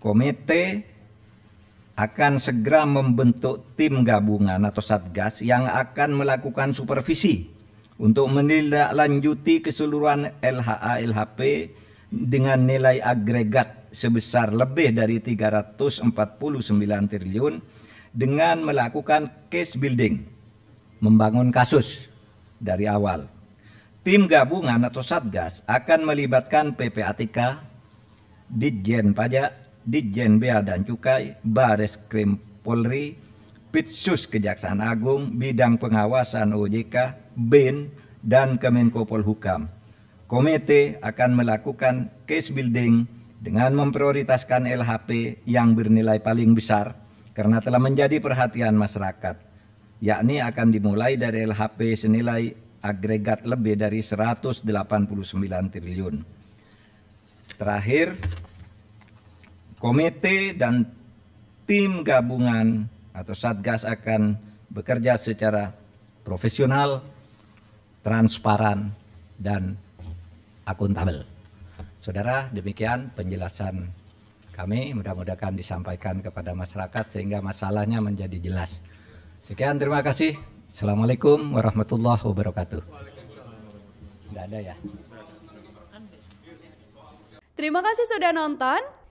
komite akan segera membentuk tim gabungan atau satgas yang akan melakukan supervisi untuk menindaklanjuti keseluruhan LHA LHP dengan nilai agregat sebesar lebih dari 349 triliun dengan melakukan case building membangun kasus dari awal. Tim gabungan atau Satgas akan melibatkan PPATK, Ditjen Pajak, Ditjen Bea dan Cukai, Baris Krim Polri, Pitsus Kejaksaan Agung, Bidang Pengawasan OJK, BIN, e dan Kemenko Polhukam. Komite akan melakukan case building dengan memprioritaskan LHP yang bernilai paling besar karena telah menjadi perhatian masyarakat, yakni akan dimulai dari LHP senilai agregat lebih dari 189 triliun. Terakhir, komite dan tim gabungan atau Satgas akan bekerja secara profesional, transparan, dan akuntabel. Saudara, demikian penjelasan kami mudah-mudahan disampaikan kepada masyarakat sehingga masalahnya menjadi jelas. Sekian, terima kasih. Assalamualaikum warahmatullahi wabarakatuh. Tidak ada ya. Terima kasih sudah nonton.